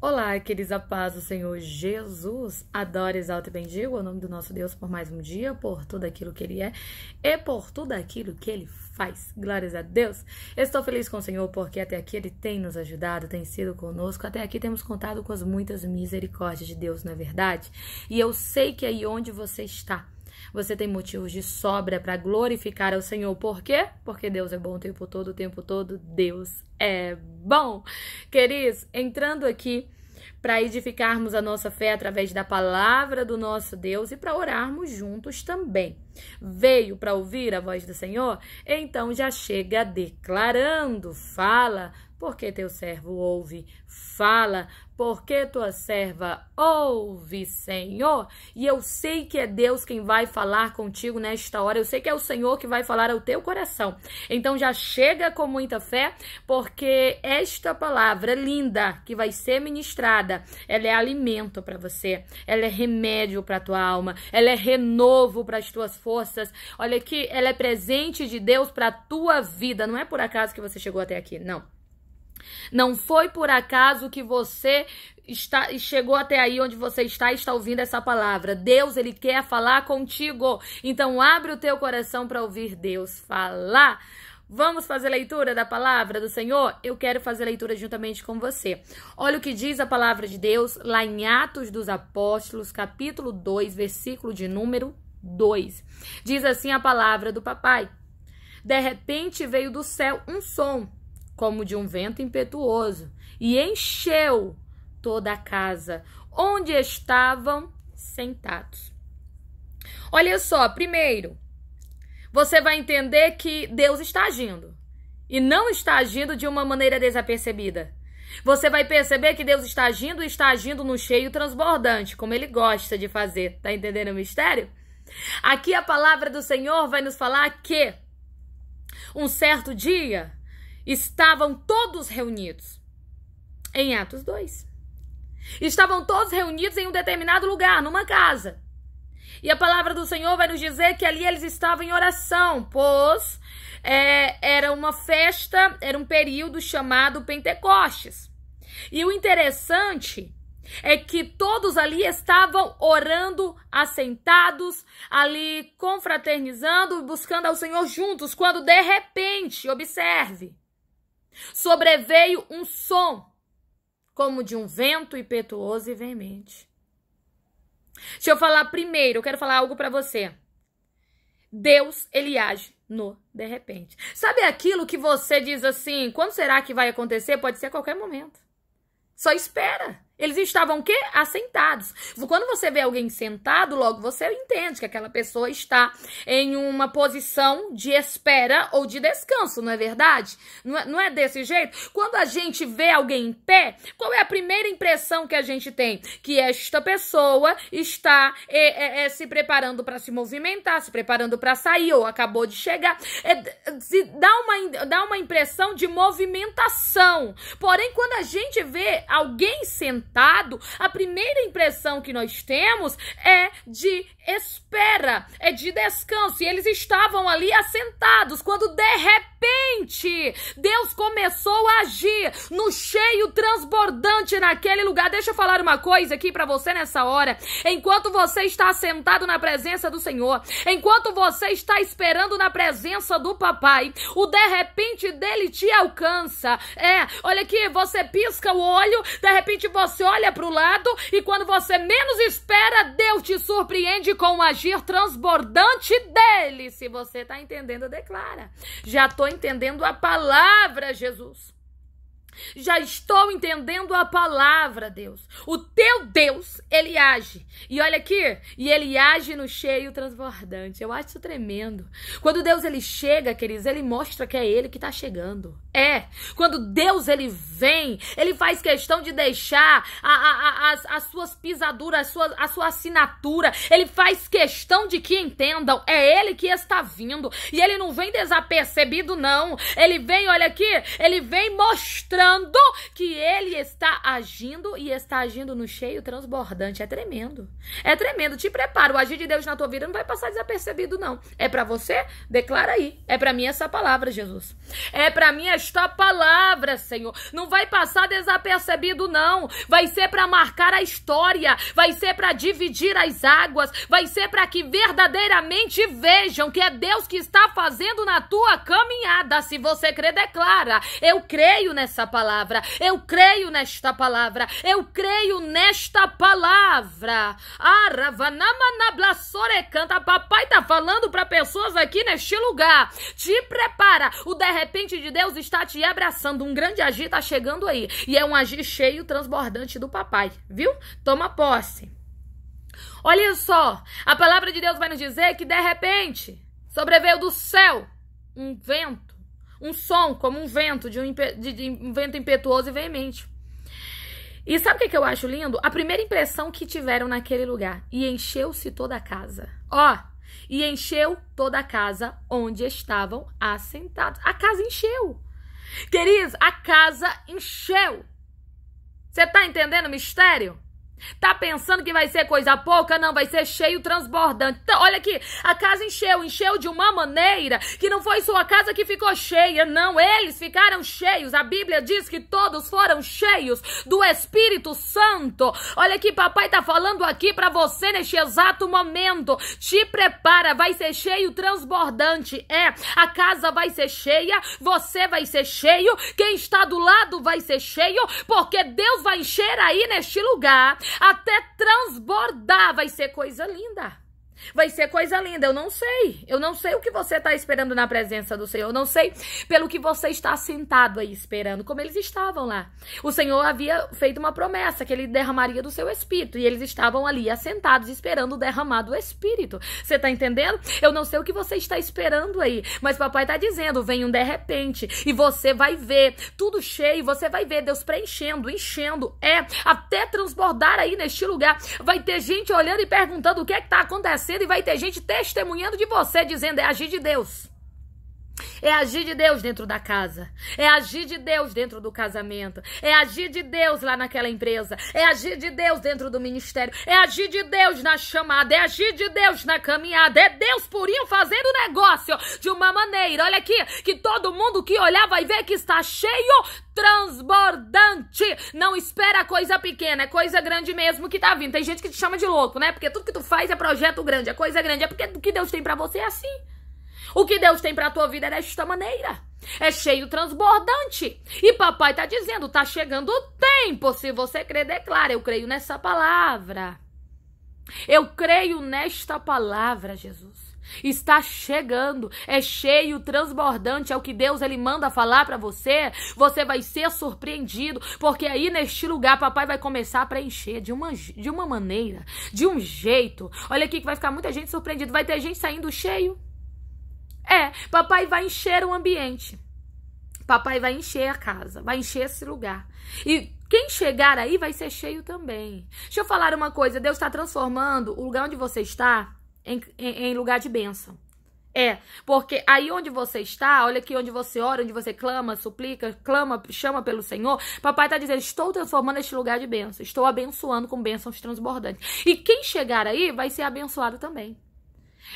Olá, queridos, a paz do Senhor Jesus. Adoro, exalto e bendigo o nome do nosso Deus por mais um dia, por tudo aquilo que Ele é e por tudo aquilo que Ele faz. Glórias a Deus. Estou feliz com o Senhor porque até aqui Ele tem nos ajudado, tem sido conosco. Até aqui temos contado com as muitas misericórdias de Deus, não é verdade? E eu sei que aí onde você está, você tem motivos de sobra para glorificar ao Senhor. Por quê? Porque Deus é bom o tempo todo, o tempo todo Deus é bom. Queridos, entrando aqui para edificarmos a nossa fé através da palavra do nosso Deus e para orarmos juntos também. Veio para ouvir a voz do Senhor? Então já chega declarando, fala, porque teu servo ouve, fala, porque tua serva ouve, Senhor. E eu sei que é Deus quem vai falar contigo nesta hora. Eu sei que é o Senhor que vai falar ao teu coração. Então já chega com muita fé, porque esta palavra linda que vai ser ministrada, ela é alimento para você, ela é remédio para tua alma, ela é renovo para as tuas forças. Olha que ela é presente de Deus para tua vida. Não é por acaso que você chegou até aqui, não. Não foi por acaso que você está chegou até aí onde você está e está ouvindo essa palavra. Deus, ele quer falar contigo. Então abre o teu coração para ouvir Deus falar. Vamos fazer leitura da palavra do Senhor? Eu quero fazer leitura juntamente com você. Olha o que diz a palavra de Deus lá em Atos dos Apóstolos, capítulo 2, versículo de número 2. Diz assim a palavra do papai: De repente veio do céu um som como de um vento impetuoso, e encheu toda a casa onde estavam sentados. Olha só, primeiro, você vai entender que Deus está agindo e não está agindo de uma maneira desapercebida. Você vai perceber que Deus está agindo e está agindo no cheio transbordante, como ele gosta de fazer. Tá entendendo o mistério? Aqui a palavra do Senhor vai nos falar que um certo dia estavam todos reunidos. Em Atos 2. Estavam todos reunidos em um determinado lugar, numa casa. E a palavra do Senhor vai nos dizer que ali eles estavam em oração, pois é, era uma festa, era um período chamado Pentecostes. E o interessante é que todos ali estavam orando, assentados, ali confraternizando, buscando ao Senhor juntos, quando de repente, observe, Sobreveio um som, como de um vento impetuoso e veemente. Deixa eu falar primeiro, eu quero falar algo para você. Deus, ele age no de repente. Sabe aquilo que você diz assim, quando será que vai acontecer? Pode ser a qualquer momento. Só espera. Eles estavam o quê? Assentados. Quando você vê alguém sentado, logo você entende que aquela pessoa está em uma posição de espera ou de descanso, não é verdade? Não é, não é desse jeito? Quando a gente vê alguém em pé, qual é a primeira impressão que a gente tem? Que esta pessoa está é, é, é se preparando para se movimentar, se preparando para sair ou acabou de chegar. É, dá, uma, dá uma impressão de movimentação. Porém, quando a gente vê alguém sentado, sentado, a primeira impressão que nós temos é de espera, é de descanso. E eles estavam ali assentados quando de repente Deus começou a agir no cheio transbordante naquele lugar. Deixa eu falar uma coisa aqui para você nessa hora. Enquanto você está sentado na presença do Senhor, enquanto você está esperando na presença do papai, o de repente dele te alcança. É, olha aqui, você pisca o olho, de repente você você olha para o lado e quando você menos espera, Deus te surpreende com um agir transbordante dele. Se você está entendendo, declara. Já estou entendendo a palavra, Jesus. Já estou entendendo a palavra, Deus. O teu Deus, ele age. E olha aqui, e ele age no cheio transbordante. Eu acho isso tremendo. Quando Deus ele chega, queridos, ele mostra que é ele que está chegando. É. Quando Deus ele vem, ele faz questão de deixar a, a, a, as, as, suas pisaduras, a sua, a sua assinatura. Ele faz questão de que entendam. É ele que está vindo. E ele não vem desapercebido, não. Ele vem, olha aqui, ele vem mostrando mostrando que ele está agindo e está agindo no cheio transbordante. É tremendo. É tremendo. Te prepara. O agir de Deus na tua vida não vai passar desapercebido, não. É para você? Declara aí. É para mim essa palavra, Jesus. É para mim esta palavra, Senhor. Não vai passar desapercebido, não. Vai ser para marcar a história. Vai ser para dividir as águas. Vai ser para que verdadeiramente vejam que é Deus que está fazendo na tua caminhada. Se você crer, declara. Eu creio nessa palavra palavra. Eu creio nesta palavra. Eu creio nesta palavra. Aravanamanablazore canta. Papai tá falando para pessoas aqui neste lugar. Te prepara. O de repente de Deus está te abraçando. Um grande agir tá chegando aí. E é um agir cheio, transbordante do papai. Viu? Toma posse. Olha só, a palavra de Deus vai nos dizer que de repente sobreveio do céu um vento um som como um vento, de um, de, de um vento impetuoso e veemente. E sabe o que, que eu acho lindo? A primeira impressão que tiveram naquele lugar. E encheu-se toda a casa. Ó, e encheu toda a casa onde estavam assentados. A casa encheu. Queridos, a casa encheu. Você tá entendendo o mistério? Tá pensando que vai ser coisa pouca? Não, vai ser cheio transbordante. Então, olha aqui, a casa encheu, encheu de uma maneira que não foi sua casa que ficou cheia, não. Eles ficaram cheios. A Bíblia diz que todos foram cheios do Espírito Santo. Olha aqui, papai tá falando aqui para você neste exato momento. Te prepara, vai ser cheio transbordante. É, a casa vai ser cheia, você vai ser cheio, quem está do lado vai ser cheio, porque Deus vai encher aí neste lugar até transbordar. Vai ser coisa linda. Vai ser coisa linda, eu não sei. Eu não sei o que você está esperando na presença do Senhor. Eu não sei pelo que você está sentado aí esperando, como eles estavam lá. O Senhor havia feito uma promessa que ele derramaria do seu espírito. E eles estavam ali assentados, esperando o derramar do espírito. Você está entendendo? Eu não sei o que você está esperando aí. Mas papai está dizendo: vem um de repente. E você vai ver tudo cheio. Você vai ver Deus preenchendo, enchendo. É, até transbordar aí neste lugar. Vai ter gente olhando e perguntando o que é está acontecendo e vai ter gente testemunhando de você, dizendo é agir de Deus. É agir de Deus dentro da casa. É agir de Deus dentro do casamento. É agir de Deus lá naquela empresa. É agir de Deus dentro do ministério. É agir de Deus na chamada. É agir de Deus na caminhada. É Deus purinho fazendo negócio de uma maneira. Olha aqui, que todo mundo que olhar vai ver que está cheio, transbordante. Não espera coisa pequena, é coisa grande mesmo que tá vindo. Tem gente que te chama de louco, né? Porque tudo que tu faz é projeto grande, é coisa grande. É porque o que Deus tem para você é assim. O que Deus tem para a tua vida é desta maneira. É cheio transbordante. E papai está dizendo, está chegando o tempo. Se você crer, declara, eu creio nessa palavra. Eu creio nesta palavra, Jesus. Está chegando, é cheio, transbordante, é o que Deus ele manda falar para você. Você vai ser surpreendido, porque aí neste lugar papai vai começar a preencher de uma, de uma maneira, de um jeito. Olha aqui que vai ficar muita gente surpreendida, vai ter gente saindo cheio é, papai vai encher o ambiente. Papai vai encher a casa, vai encher esse lugar. E quem chegar aí vai ser cheio também. Deixa eu falar uma coisa: Deus está transformando o lugar onde você está em, em, em lugar de bênção. É, porque aí onde você está, olha aqui onde você ora, onde você clama, suplica, clama, chama pelo Senhor, papai está dizendo, estou transformando este lugar de bênção, estou abençoando com bênçãos transbordantes. E quem chegar aí vai ser abençoado também.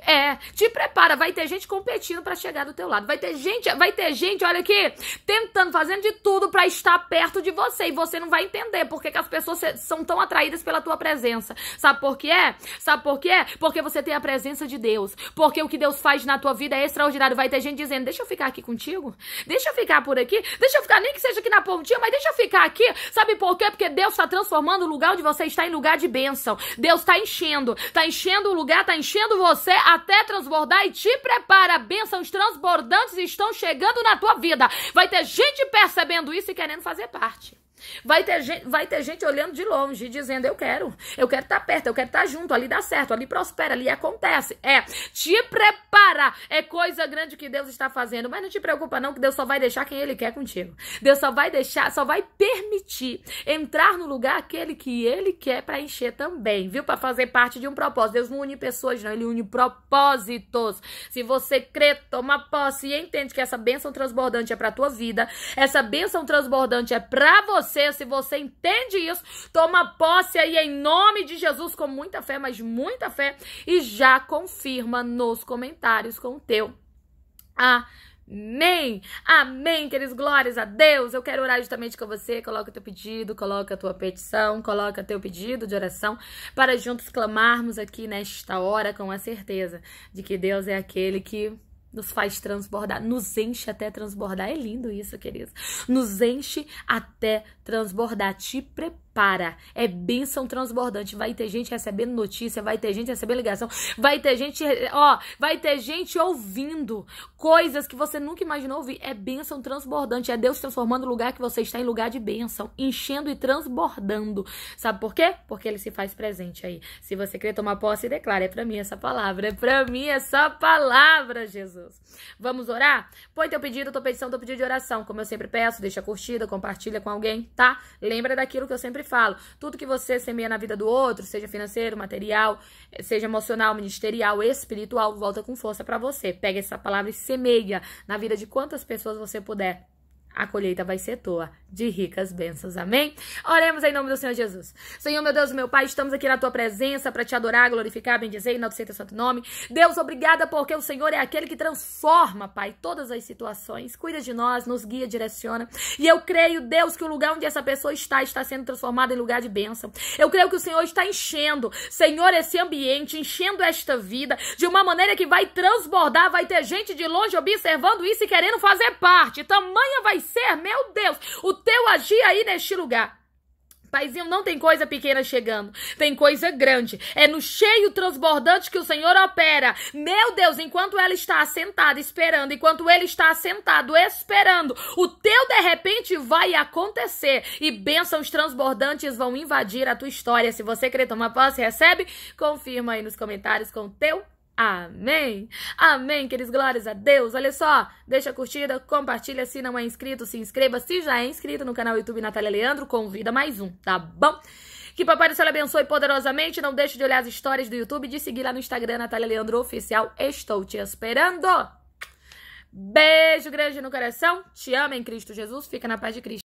É, te prepara, vai ter gente competindo para chegar do teu lado. Vai ter gente, vai ter gente, olha aqui, tentando, fazendo de tudo para estar perto de você e você não vai entender porque que as pessoas são tão atraídas pela tua presença. Sabe por quê? Sabe por quê? Porque você tem a presença de Deus. Porque o que Deus faz na tua vida é extraordinário. Vai ter gente dizendo: "Deixa eu ficar aqui contigo? Deixa eu ficar por aqui? Deixa eu ficar nem que seja aqui na pontinha, mas deixa eu ficar aqui". Sabe por quê? Porque Deus está transformando o lugar onde você está em lugar de bênção. Deus está enchendo, está enchendo o lugar, está enchendo você até transbordar e te prepara. Bênçãos transbordantes estão chegando na tua vida. Vai ter gente percebendo isso e querendo fazer parte. Vai ter, gente, vai ter gente olhando de longe, dizendo: Eu quero, eu quero estar tá perto, eu quero estar tá junto, ali dá certo, ali prospera, ali acontece. É, te prepara, é coisa grande que Deus está fazendo, mas não te preocupa, não, que Deus só vai deixar quem Ele quer contigo. Deus só vai deixar, só vai permitir entrar no lugar aquele que Ele quer para encher também, viu? Para fazer parte de um propósito. Deus não une pessoas, não, Ele une propósitos. Se você crê, toma posse e entende que essa bênção transbordante é para tua vida, essa bênção transbordante é para você você, se você entende isso, toma posse aí em nome de Jesus com muita fé, mas muita fé e já confirma nos comentários com o teu. Ah, Amém! Amém, queridos, glórias a Deus! Eu quero orar justamente com você, coloca teu pedido, coloca tua petição, coloca teu pedido de oração, para juntos clamarmos aqui nesta hora com a certeza de que Deus é aquele que nos faz transbordar, nos enche até transbordar. É lindo isso, querido. Nos enche até transbordar. Te prepara para. É bênção transbordante. Vai ter gente recebendo notícia, vai ter gente recebendo ligação, vai ter gente, ó, vai ter gente ouvindo coisas que você nunca imaginou ouvir. É bênção transbordante. É Deus transformando o lugar que você está em lugar de bênção, enchendo e transbordando. Sabe por quê? Porque ele se faz presente aí. Se você quer tomar posse, declara. É pra mim essa palavra. É pra mim essa palavra, Jesus. Vamos orar? Põe teu pedido, tua petição, teu pedido de oração. Como eu sempre peço, deixa curtida, compartilha com alguém, tá? Lembra daquilo que eu sempre falo. Tudo que você semeia na vida do outro, seja financeiro, material, eh, seja emocional, ministerial, espiritual, volta com força para você. Pega essa palavra e semeia na vida de quantas pessoas você puder. A colheita vai ser tua de ricas bênçãos. Amém? Oremos em nome do Senhor Jesus. Senhor, meu Deus, meu Pai, estamos aqui na tua presença para te adorar, glorificar, bendizer e enaltecer teu santo nome. Deus, obrigada porque o Senhor é aquele que transforma, Pai, todas as situações, cuida de nós, nos guia, direciona. E eu creio, Deus, que o lugar onde essa pessoa está está sendo transformado em lugar de bênção. Eu creio que o Senhor está enchendo, Senhor, esse ambiente, enchendo esta vida de uma maneira que vai transbordar, vai ter gente de longe observando isso e querendo fazer parte. Tamanha vai ser, meu Deus, o teu agir aí neste lugar. Paizinho, não tem coisa pequena chegando, tem coisa grande. É no cheio transbordante que o Senhor opera. Meu Deus, enquanto ela está assentada esperando, enquanto ele está assentado esperando, o teu de repente vai acontecer e bênçãos transbordantes vão invadir a tua história. Se você crê tomar posse, recebe, confirma aí nos comentários com o teu Amém? Amém, queridos, glórias a Deus. Olha só, deixa a curtida, compartilha se não é inscrito, se inscreva. Se já é inscrito no canal YouTube Natália Leandro, convida mais um, tá bom? Que Papai do Céu abençoe poderosamente. Não deixe de olhar as histórias do YouTube e de seguir lá no Instagram, Natália Leandro Oficial. Estou te esperando. Beijo grande no coração. Te amo em Cristo Jesus. Fica na paz de Cristo.